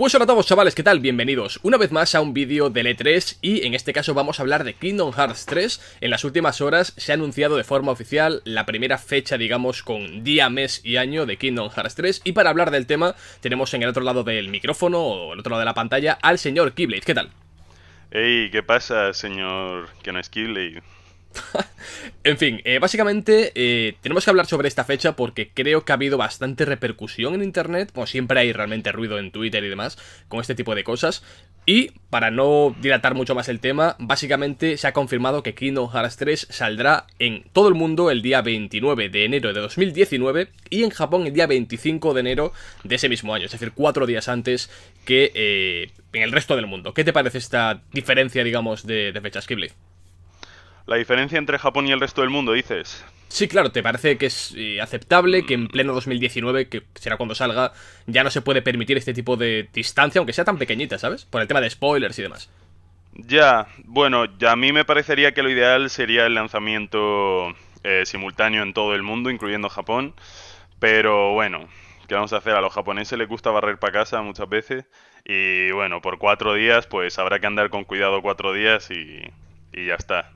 Pues hola a todos chavales, ¿qué tal? Bienvenidos una vez más a un vídeo del E3 y en este caso vamos a hablar de Kingdom Hearts 3. En las últimas horas se ha anunciado de forma oficial la primera fecha, digamos, con día, mes y año de Kingdom Hearts 3 y para hablar del tema tenemos en el otro lado del micrófono o el otro lado de la pantalla al señor Keyblade, ¿qué tal? Hey, ¿qué pasa, señor que no es Keyblade? en fin, eh, básicamente eh, tenemos que hablar sobre esta fecha porque creo que ha habido bastante repercusión en Internet, como pues siempre hay realmente ruido en Twitter y demás con este tipo de cosas. Y para no dilatar mucho más el tema, básicamente se ha confirmado que Kingdom Hearts 3 saldrá en todo el mundo el día 29 de enero de 2019 y en Japón el día 25 de enero de ese mismo año, es decir, cuatro días antes que eh, en el resto del mundo. ¿Qué te parece esta diferencia, digamos, de, fechas, la diferencia entre Japón y el resto del mundo, dices. Sí, claro, ¿te parece que es eh, aceptable que en pleno 2019, que será cuando salga, ya no se puede permitir este tipo de distancia, aunque sea tan pequeñita, ¿sabes? Por el tema de spoilers y demás. Ya, bueno, ya a mí me parecería que lo ideal sería el lanzamiento eh, simultáneo en todo el mundo, incluyendo Japón. Pero bueno, ¿qué vamos a hacer? A los japoneses les gusta barrer para casa muchas veces. Y bueno, por cuatro días, pues habrá que andar con cuidado cuatro días y, y ya está.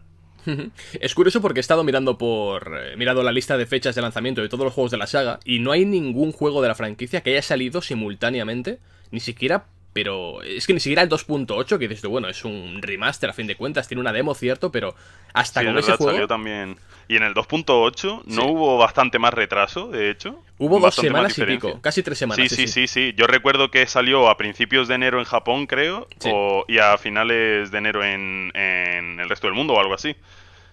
Es curioso porque he estado mirando por. Eh, mirado la lista de fechas de lanzamiento de todos los juegos de la saga y no hay ningún juego de la franquicia que haya salido simultáneamente, ni siquiera pero es que ni siquiera el 2.8, que dices tú, bueno, es un remaster a fin de cuentas, tiene una demo, cierto, pero hasta con ese juego... Salió también. Y en el 2.8 no hubo bastante más retraso, de hecho. Hubo dos semanas y pico, casi tres semanas. Sí, sí sí, sí, Yo recuerdo que salió a principios de enero en Japón, creo, o, y a finales de enero en, el resto del mundo o algo así.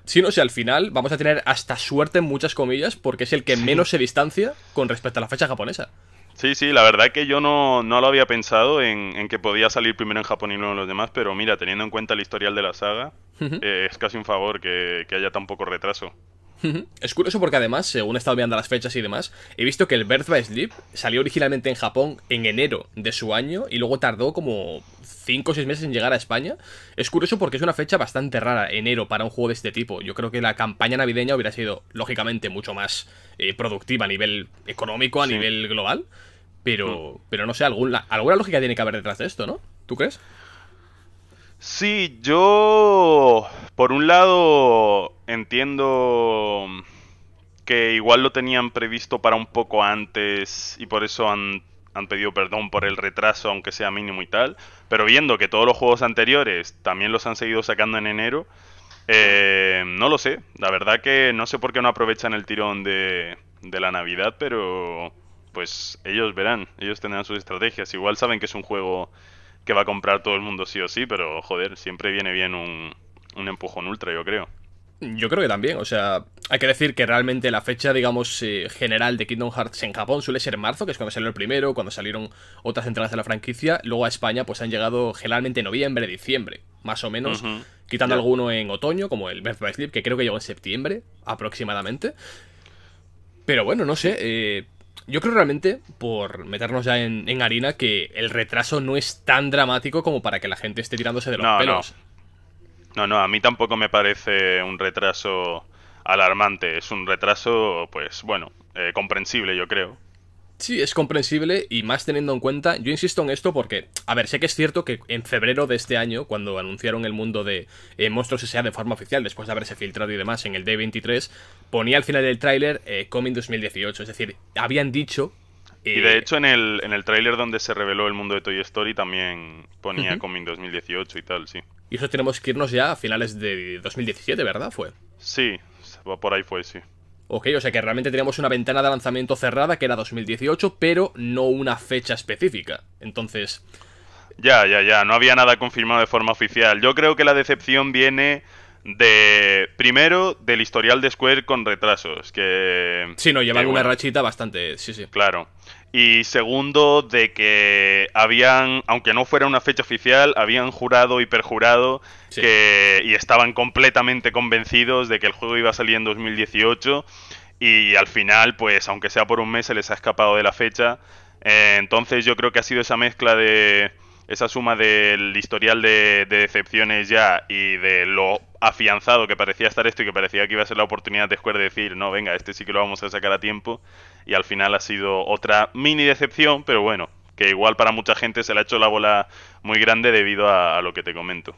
Sí, no sé, al final vamos a tener hasta suerte en muchas comillas porque es el que menos se distancia con respecto a la fecha japonesa. Sí, sí, la verdad que yo no, no lo había pensado en, en, que podía salir primero en Japón y luego en los demás, pero mira, teniendo en cuenta el historial de la saga, eh, es casi un favor que haya tan poco retraso. Es curioso porque además, según he estado viendo las fechas y demás, he visto que el Birth by Sleep salió originalmente en Japón en enero de su año y luego tardó como 5 o 6 meses en llegar a España. Es curioso porque es una fecha bastante rara, enero, para un juego de este tipo. Yo creo que la campaña navideña hubiera sido, lógicamente, mucho más eh, productiva a nivel económico, a nivel global. Pero, mm. pero no sé, alguna lógica tiene que haber detrás de esto, ¿no? ¿Tú crees? Sí, yo por un lado entiendo que igual lo tenían previsto para un poco antes y por eso han, pedido perdón por el retraso, aunque sea mínimo y tal. Pero viendo que todos los juegos anteriores también los han seguido sacando en enero, eh, no lo sé. La verdad que no sé por qué no aprovechan el tirón de, de la Navidad, pero pues ellos verán, ellos tendrán sus estrategias. Igual saben que es un juego que va a comprar todo el mundo sí o sí, pero joder, siempre viene bien un, un empujón ultra, yo creo. Yo creo que también, o sea, hay que decir que realmente la fecha, digamos, eh, general de Kingdom Hearts en Japón suele ser marzo, que es cuando salió el primero, cuando salieron otras entradas de la franquicia, luego a España pues han llegado generalmente noviembre, diciembre, más o menos, quitando alguno en otoño, como el Birth by Sleep, que creo que llegó en septiembre aproximadamente. Pero bueno, no sé, eh, yo creo realmente, por meternos ya en, harina, que el retraso no es tan dramático como para que la gente esté tirándose de los pelos. No. no, a mí tampoco me parece un retraso alarmante. Es un retraso, pues bueno, eh, comprensible, yo creo. Sí, es comprensible y más teniendo en cuenta, yo insisto en esto porque, a ver, sé que es cierto que en febrero de este año, cuando anunciaron el mundo de eh, monstruos, Monstruos S.A. de forma oficial, después de haberse filtrado y demás en el D23, ponía al final del tráiler eh, Coming 2018, es decir, habían dicho... y de eh, hecho en el, en el tráiler donde se reveló el mundo de Toy Story también ponía Coming 2018 y tal, sí. Y eso tenemos que irnos ya a finales de 2017, ¿verdad? Fue. Sí, por ahí fue, sí. Ok, o sea que realmente teníamos una ventana de lanzamiento cerrada que era 2018, pero no una fecha específica. Entonces... Ya, ya, ya, no había nada confirmado de forma oficial. Yo creo que la decepción viene de primero del historial de Square con retrasos que sí no llevan una rachita bastante sí sí claro y segundo, de que habían, aunque no fuera una fecha oficial, habían jurado y perjurado que, y estaban completamente convencidos de que el juego iba a salir en 2018 y al final, pues aunque sea por un mes, se les ha escapado de la fecha. Eh, entonces yo creo que ha sido esa mezcla de esa suma del historial de, decepciones ya y de lo afianzado que parecía estar esto y que parecía que iba a ser la oportunidad de Square de decir, no, venga, este sí que lo vamos a sacar a tiempo. Y al final ha sido otra mini decepción, pero bueno, que igual para mucha gente se le ha hecho la bola muy grande debido a lo que te comento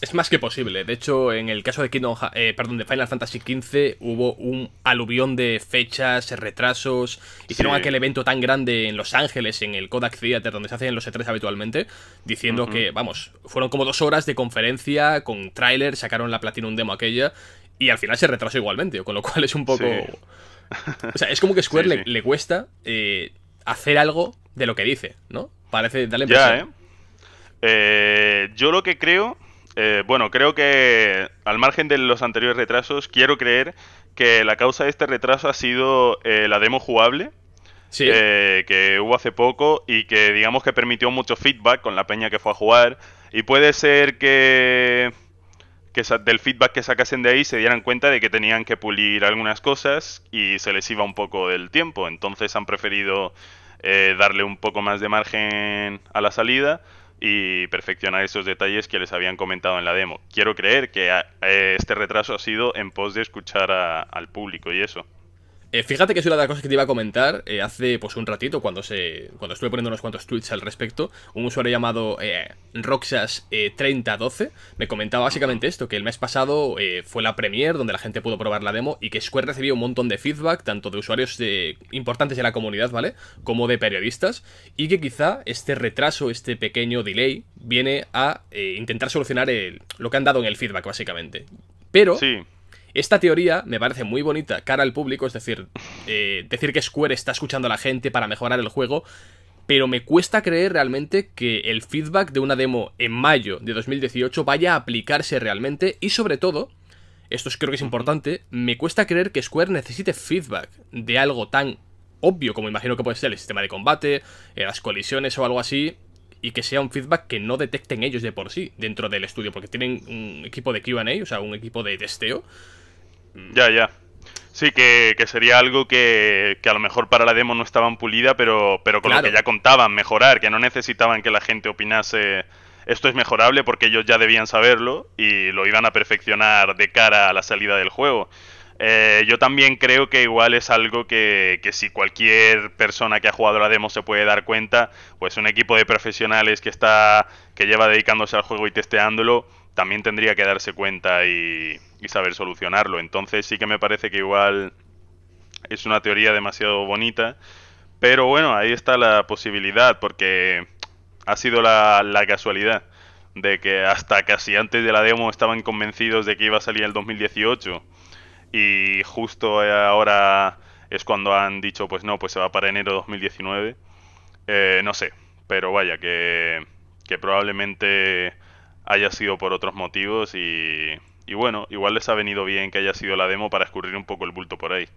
es más que posible. De hecho, en el caso de, Kingdom, eh, perdón, de Final Fantasy XV hubo un aluvión de fechas, retrasos. Hicieron aquel evento tan grande en Los Ángeles, en el Kodak Theater, donde se hacen los E3 habitualmente, diciendo que, vamos, fueron como dos horas de conferencia con tráiler, sacaron la Platinum Demo aquella y al final se retrasó igualmente, con lo cual es un poco... O sea, es como que Square le, cuesta eh, hacer algo de lo que dice, ¿no? Parece dale impresión. ¿eh? eh, yo lo que creo eh, bueno, creo que al margen de los anteriores retrasos, quiero creer que la causa de este retraso ha sido eh, la demo jugable. Eh, que hubo hace poco y que digamos que permitió mucho feedback con la peña que fue a jugar. Y puede ser que, del feedback que sacasen de ahí se dieran cuenta de que tenían que pulir algunas cosas y se les iba un poco del tiempo. Entonces han preferido darle un poco más de margen a la salida y perfeccionar esos detalles que les habían comentado en la demo. Quiero creer que este retraso ha sido en pos de escuchar al público y eso. Eh, fíjate que es una de las cosas que te iba a comentar eh, hace pues un ratito, cuando se cuando estuve poniendo unos cuantos tweets al respecto, un usuario llamado eh, Roxas3012 eh, me comentaba básicamente esto, que el mes pasado fue la premiere donde la gente pudo probar la demo y que Square recibió un montón de feedback, tanto de usuarios de, importantes de la comunidad, ¿vale? Como de periodistas, y que quizá este retraso, este pequeño delay, viene a intentar solucionar lo que han dado en el feedback, básicamente. Pero... Sí esta teoría me parece muy bonita cara al público, es decir, eh, decir que Square está escuchando a la gente para mejorar el juego, pero me cuesta creer realmente que el feedback de una demo en mayo de 2018 vaya a aplicarse realmente y sobre todo, esto creo que es importante, me cuesta creer que Square necesite feedback de algo tan obvio como imagino que puede ser el sistema de combate, eh, las colisiones o algo así, y que sea un feedback que no detecten ellos de por sí dentro del estudio, porque tienen un equipo de QA, o sea, un equipo de testeo. Mm. Ya, ya. Sí, que, sería algo que, que, a lo mejor para la demo no estaban pulida, pero, pero con lo que ya contaban, mejorar, que no necesitaban que la gente opinase esto es mejorable porque ellos ya debían saberlo y lo iban a perfeccionar de cara a la salida del juego. Eh, yo también creo que igual es algo que, si cualquier persona que ha jugado la demo se puede dar cuenta, pues un equipo de profesionales que está que lleva dedicándose al juego y testeándolo también tendría que darse cuenta y, saber solucionarlo. Entonces sí que me parece que igual es una teoría demasiado bonita, pero bueno, ahí está la posibilidad porque ha sido la, la casualidad de que hasta casi antes de la demo estaban convencidos de que iba a salir el 2018 y justo eh, ahora es cuando han dicho, pues no, pues se va para enero 2019. Eh, no sé, pero vaya, que, que, probablemente haya sido por otros motivos y bueno, igual les ha venido bien que haya sido la demo para escurrir un poco el bulto por ahí.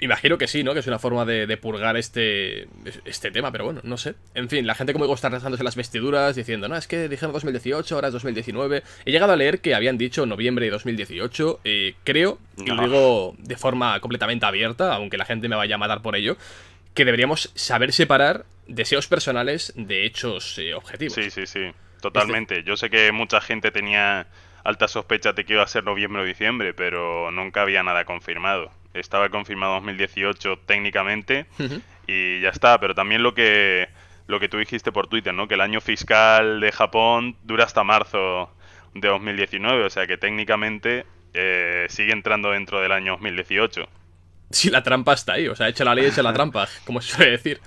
Imagino que sí, ¿no? Que es una forma de, de, purgar este, este tema, pero bueno, no sé. En fin, la gente como digo está rezándose las vestiduras diciendo, no, es que dijeron 2018, ahora es 2019. He llegado a leer que habían dicho noviembre de 2018, eh, creo, y lo ah. digo de forma completamente abierta, aunque la gente me vaya a matar por ello, que deberíamos saber separar deseos personales de hechos eh, objetivos. Sí, sí, sí, totalmente. Este Yo sé que mucha gente tenía alta sospecha de que iba a ser noviembre o diciembre, pero nunca había nada confirmado estaba confirmado 2018 técnicamente y ya está, pero también lo que lo que tú dijiste por Twitter, ¿no? Que el año fiscal de Japón dura hasta marzo de 2019, o sea que técnicamente eh, sigue entrando dentro del año 2018. Sí, la trampa está ahí, o sea, echa la ley, echa la trampa, como se suele decir.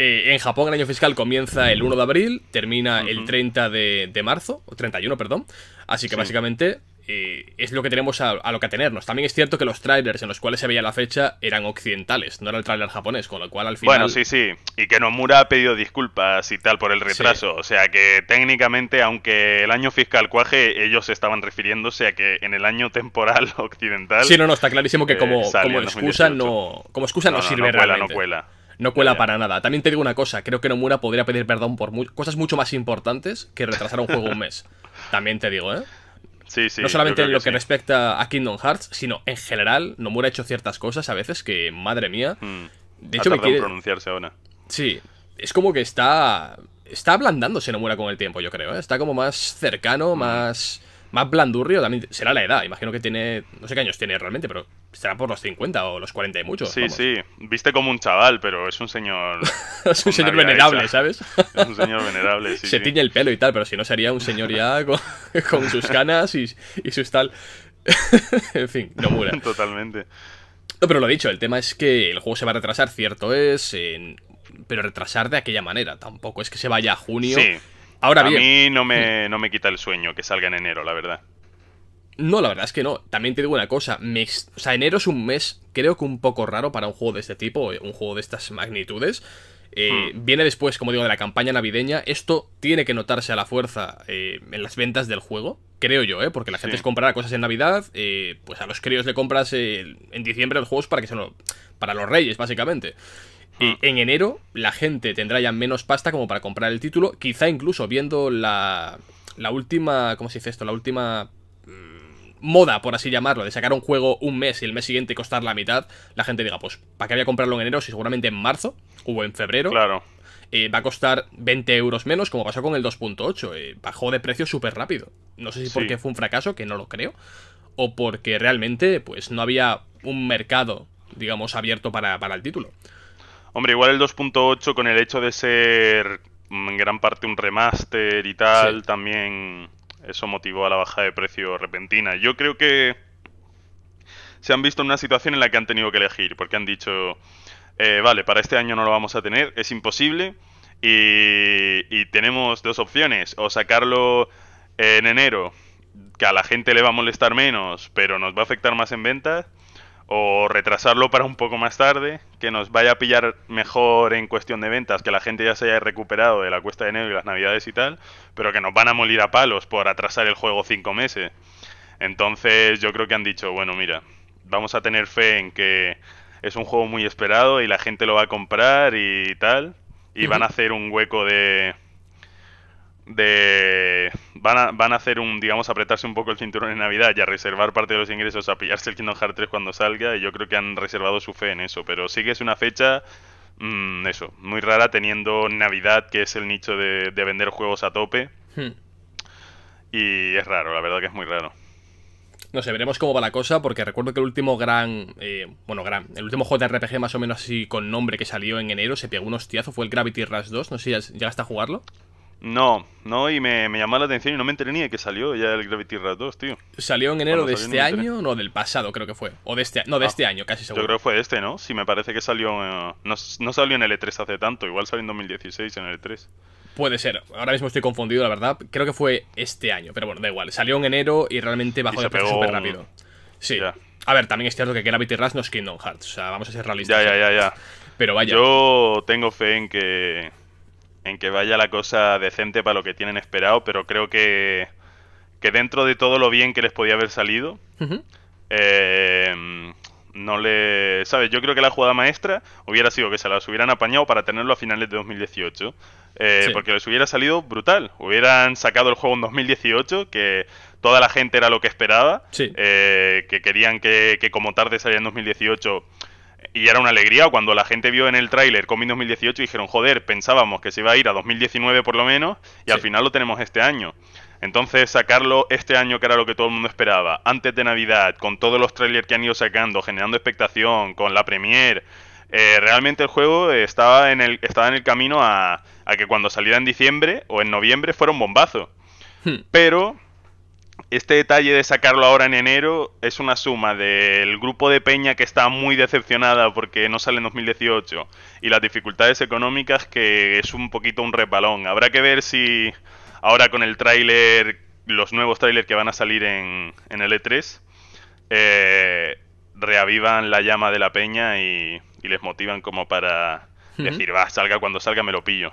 Eh, en Japón el año fiscal comienza el 1 de abril, termina el 30 de, marzo, o 31, perdón. Así que básicamente eh, es lo que tenemos a, lo que atenernos. También es cierto que los trailers en los cuales se veía la fecha eran occidentales, no era el trailer japonés, con lo cual al final... Bueno, sí, sí, y que Nomura ha pedido disculpas y tal por el retraso, o sea que técnicamente, aunque el año fiscal cuaje, ellos estaban refiriéndose a que en el año temporal occidental... Sí, no, no, está clarísimo que eh, como, excusa, no, como excusa no, sirve cuela, No cuela no cuela eh. para nada. También te digo una cosa, creo que Nomura podría pedir perdón por cosas mucho más importantes que retrasar un juego un mes. También te digo, ¿eh? no solamente en lo que, respecta a Kingdom Hearts, sino en general, Nomura ha hecho ciertas cosas a veces que, madre mía. Hmm. De hecho, pronunciarse ahora. Sí, es como que está. Está ablandándose Nomura con el tiempo, yo creo. ¿eh? Está como más cercano, hmm. más más blandurrio también será la edad. Imagino que tiene, no sé qué años tiene realmente, pero será por los 50 o los 40 y mucho Sí, sí, viste como un chaval, pero es un señor. es un señor venerable, ¿sabes? es un señor venerable, sí. Se tiñe el pelo y tal, pero si no sería un señor ya con, sus canas y, y sus tal. en fin, no mura. Totalmente. No, pero lo dicho, el tema es que el juego se va a retrasar, cierto es, pero retrasar de aquella manera. Tampoco es que se vaya a junio. Sí Ahora bien. A mí no me, hmm. no me quita el sueño que salga en enero, la verdad. No, la verdad es que no. También te digo una cosa. o sea, enero es un mes, creo que un poco raro para un juego de este tipo, eh, un juego de estas magnitudes. Eh, hmm. Viene después, como digo, de la campaña navideña. Esto tiene que notarse a la fuerza eh, en las ventas del juego, creo yo, ¿eh? porque la gente es comprará cosas en Navidad. pues a los críos le compras en diciembre los juegos para que se para los reyes, básicamente. Mm. Eh, en enero la gente tendrá ya menos pasta como para comprar el título, quizá incluso viendo la, última, ¿cómo se dice esto? La última mm, moda, por así llamarlo, de sacar un juego un mes y el mes siguiente costar la mitad, la gente diga, pues, ¿para qué voy a comprarlo en enero si seguramente en marzo o en febrero? Claro. Eh, va a costar 20 euros menos, como pasó con el 2.8. Eh, bajó de precio súper rápido. No sé si porque fue un fracaso, que no lo creo, o porque realmente pues no había un mercado, digamos, abierto para el título. Hombre, igual el 2.8 con el hecho de ser en gran parte un remaster y tal, también eso motivó a la baja de precio repentina. Yo creo que se han visto en una situación en la que han tenido que elegir, porque han dicho, eh, vale, para este año no lo vamos a tener, es imposible, y, y tenemos dos opciones, o sacarlo en enero, que a la gente le va a molestar menos, pero nos va a afectar más en ventas, o retrasarlo para un poco más tarde, que nos vaya a pillar mejor en cuestión de ventas, que la gente ya se haya recuperado de la cuesta de enero y las navidades y tal, pero que nos van a molir a palos por atrasar el juego cinco meses. Entonces yo creo que han dicho, bueno, mira, vamos a tener fe en que es un juego muy esperado y la gente lo va a comprar y tal, y van a hacer un hueco de, de van a, van a hacer un, digamos, apretarse un poco el cinturón en Navidad y a reservar parte de los ingresos a pillarse el Kingdom Hearts 3 cuando salga y yo creo que han reservado su fe en eso, pero sí que es una fecha, mm, eso, muy rara teniendo Navidad, que es el nicho de, vender juegos a tope. Hmm. Y es raro, la verdad que es muy raro. No sé, veremos cómo va la cosa, porque recuerdo que el último gran. Eh, bueno, gran. El último juego de RPG más o menos así con nombre que salió en enero se pegó un hostiazo, fue el Gravity Rush 2. No sé si llegaste a jugarlo. No, no, y me, llamó la atención y no me enteré ni de que salió ya el Gravity Rush 2, tío. ¿Salió en enero de este año? No, del pasado creo que fue. O de este, no, de ah, este año, casi seguro. Yo creo que fue este, ¿no? Si me parece que salió... Eh, no, salió en el E3 hace tanto, igual salió en 2016 en el E3. Puede ser, ahora mismo estoy confundido, la verdad. Creo que fue este año, pero bueno, da igual. Salió en enero y realmente bajó de precio súper rápido. Sí. A ver, también es cierto que Gravity Rush no es Kingdom Hearts, o sea, vamos a ser realistas. Ya, ya, ¿eh? ya, ya. Pero vaya. Yo tengo fe en que en que vaya la cosa decente para lo que tienen esperado, pero creo que, que dentro de todo lo bien que les podía haber salido, eh, no le... ¿Sabes? Yo creo que la jugada maestra hubiera sido que se las hubieran apañado para tenerlo a finales de 2018. Eh, porque les hubiera salido brutal. Hubieran sacado el juego en 2018, que toda la gente era lo que esperaba. Eh, que querían que, que como tarde saliera en 2018 y era una alegría cuando la gente vio en el tráiler Comic 2018 y dijeron, joder, pensábamos que se iba a ir a 2019 por lo menos y al final lo tenemos este año. Entonces sacarlo este año, que era lo que todo el mundo esperaba, antes de Navidad, con todos los trailers que han ido sacando, generando expectación, con la premiere, eh, realmente el juego estaba en el, estaba en el camino a, que cuando saliera en diciembre o en noviembre fuera un bombazo. Hmm. Pero este detalle de sacarlo ahora en enero es una suma del grupo de Peña que está muy decepcionada porque no sale en 2018 y las dificultades económicas que es un poquito un repalón Habrá que ver si ahora con el tráiler, los nuevos trailers que van a salir en, el E3, eh, reavivan la llama de la Peña y, les motivan como para decir, va, salga cuando salga me lo pillo.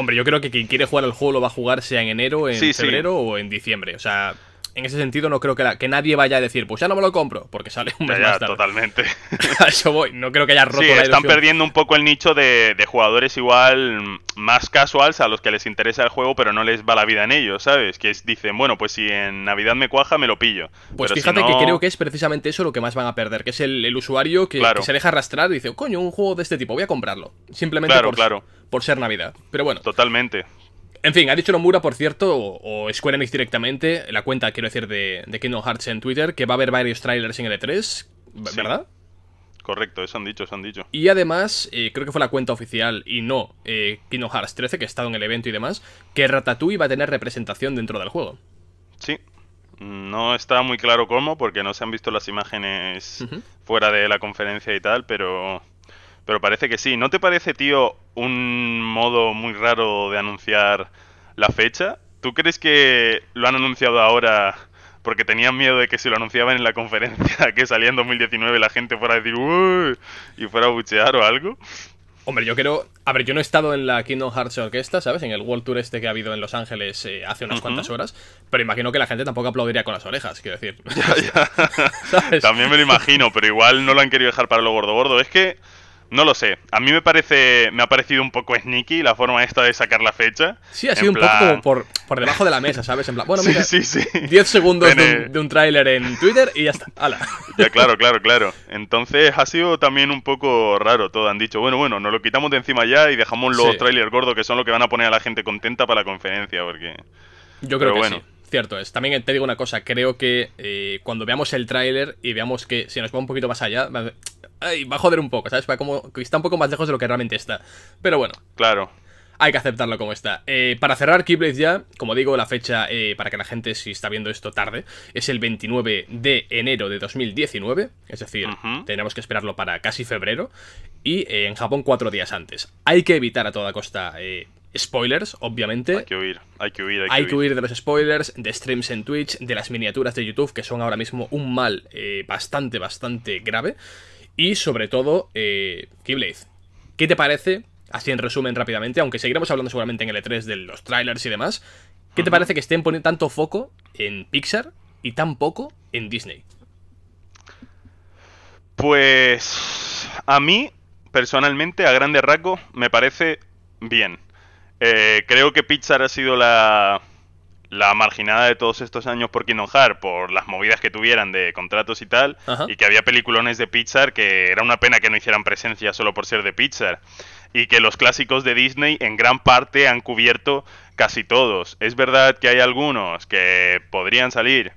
Hombre, yo creo que quien quiere jugar al juego lo va a jugar sea en enero, en febrero o en diciembre. O sea, en ese sentido no creo que, la, que nadie vaya a decir, pues ya no me lo compro, porque sale un mes más tarde. Totalmente. Eso voy, no creo que haya roto sí, Están perdiendo un poco el nicho de, jugadores igual más casuals a los que les interesa el juego, pero no les va la vida en ellos, ¿sabes? Que dicen, bueno, pues si en Navidad me cuaja, me lo pillo. Pues fíjate que creo que es precisamente eso lo que más van a perder, que es el, usuario que, se deja arrastrar y dice, coño, un juego de este tipo, voy a comprarlo. Simplemente por, por ser Navidad. Pero bueno. Totalmente. En fin, ha dicho Nomura, por cierto, o, Square Enix directamente, la cuenta, quiero decir, de, de, Kingdom Hearts en Twitter, que va a haber varios trailers en el E3, ¿verdad? Correcto, eso han dicho, eso han dicho. Y además, eh, creo que fue la cuenta oficial y no eh, Kingdom Hearts 13, que ha estado en el evento y demás, que Ratatouille va a tener representación dentro del juego. Sí. No está muy claro cómo, porque no se han visto las imágenes fuera de la conferencia y tal, pero, pero parece que sí. ¿No te parece, tío, un modo muy raro de anunciar la fecha. ¿Tú crees que lo han anunciado ahora porque tenían miedo de que si lo anunciaban en la conferencia que salía en 2019 la gente fuera a decir y fuera a buchear o algo? Hombre, yo quiero, A ver, yo no he estado en la Kingdom Hearts Orquesta, ¿sabes? En el World Tour este que ha habido en Los Ángeles eh, hace unas cuantas horas. Pero imagino que la gente tampoco aplaudiría con las orejas, quiero decir. También me lo imagino, pero igual no lo han querido dejar para lo gordo gordo. Es que no lo sé. A mí me parece. Me ha parecido un poco sneaky la forma esta de sacar la fecha. Sí, ha sido un poco por, por, debajo de la mesa, ¿sabes? En plan, bueno, mira, sí, sí, 10 segundos de un, tráiler en Twitter y ya está. ¡Hala! Ya, claro, claro, claro. Entonces ha sido también un poco raro todo. Han dicho, bueno, bueno, nos lo quitamos de encima ya y dejamos los trailers gordos que son lo que van a poner a la gente contenta para la conferencia, porque. Yo creo que sí. Cierto es. También te digo una cosa, creo que eh, cuando veamos el tráiler y veamos que si nos va un poquito más allá, va, va a joder un poco, ¿sabes? Va como, está un poco más lejos de lo que realmente está. Pero bueno. Claro. Hay que aceptarlo como está. Eh, para cerrar Keyblade ya, como digo, la fecha eh, para que la gente, si está viendo esto tarde, es el 29 de enero de 2019. Es decir, tenemos que esperarlo para casi febrero. Y en Japón cuatro días antes. Hay que evitar a toda costa spoilers, obviamente. Hay que huir, hay que huir. de los spoilers, de streams en Twitch, de las miniaturas de YouTube, que son ahora mismo un mal eh, bastante, bastante grave. Y sobre todo, eh, Keyblade. ¿Qué te parece? Así en resumen rápidamente, aunque seguiremos hablando seguramente en el E3 de los trailers y demás. ¿Qué te parece que estén poniendo tanto foco en Pixar y tan poco en Disney? Pues a mí, personalmente, a grande rasgo me parece bien eh, creo que Pixar ha sido la, marginada de todos estos años por Kingdom por las movidas que tuvieran de contratos y tal, y que había peliculones de Pixar que era una pena que no hicieran presencia solo por ser de Pixar, y que los clásicos de Disney en gran parte han cubierto casi todos. Es verdad que hay algunos que podrían salir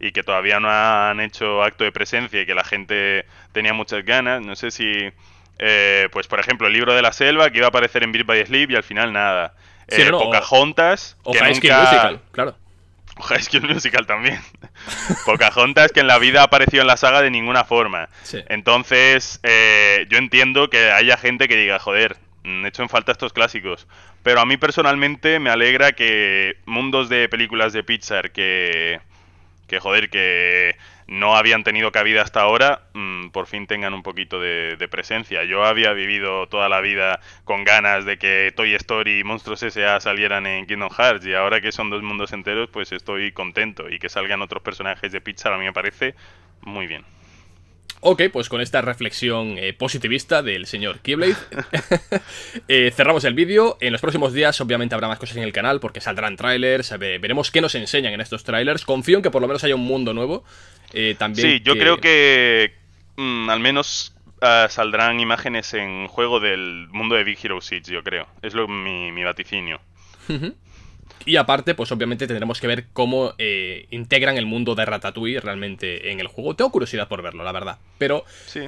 y que todavía no han hecho acto de presencia y que la gente tenía muchas ganas, no sé si eh, pues por ejemplo, el libro de la selva que iba a aparecer en Beat by Sleep y al final nada. Eh, Pocahontas. O, que High nunca... Musical, claro. O High School Musical también. Pocahontas que en la vida apareció en la saga de ninguna forma. Entonces, eh, yo entiendo que haya gente que diga, joder, he mm, hecho en falta estos clásicos. Pero a mí personalmente me alegra que mundos de películas de Pixar que. que joder, que no habían tenido cabida hasta ahora, mm, por fin tengan un poquito de, de, presencia. Yo había vivido toda la vida con ganas de que Toy Story y Monstruos S.A. salieran en Kingdom Hearts y ahora que son dos mundos enteros, pues estoy contento y que salgan otros personajes de Pixar a mí me parece muy bien. Ok, pues con esta reflexión eh, positivista del señor Keyblade, eh, cerramos el vídeo. En los próximos días, obviamente, habrá más cosas en el canal porque saldrán trailers, veremos qué nos enseñan en estos trailers. Confío en que por lo menos haya un mundo nuevo. Eh, también sí, yo creo que mm, al menos ah, saldrán imágenes en juego del mundo de Big Hero yo creo. Es lo, mi, vaticinio. Y aparte, pues obviamente tendremos que ver cómo eh, integran el mundo de Ratatouille realmente en el juego. Tengo curiosidad por verlo, la verdad. Pero... Sí.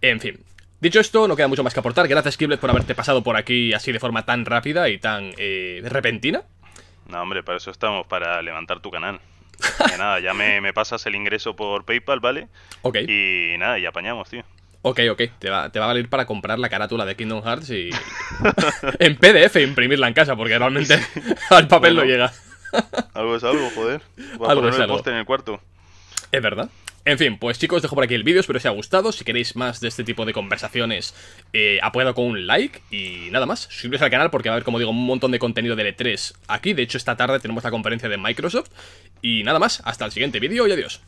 En fin. Dicho esto, no queda mucho más que aportar. Gracias, Kiblet, por haberte pasado por aquí así de forma tan rápida y tan eh, repentina. No, hombre, para eso estamos, para levantar tu canal. nada, ya me, me, pasas el ingreso por PayPal, ¿vale? Ok. Y nada, ya apañamos, tío. Ok, ok, te va, a valer para comprar la carátula de Kingdom Hearts y. en PDF imprimirla en casa, porque realmente al papel no llega. algo es algo, joder. Voy a algo es algo. en el cuarto. Es verdad. En fin, pues chicos, os dejo por aquí el vídeo, espero que os haya gustado. Si queréis más de este tipo de conversaciones, eh, apoyado con un like y nada más. Suscribiros al canal porque va a haber, como digo, un montón de contenido de E3 aquí. De hecho, esta tarde tenemos la conferencia de Microsoft. Y nada más, hasta el siguiente vídeo y adiós.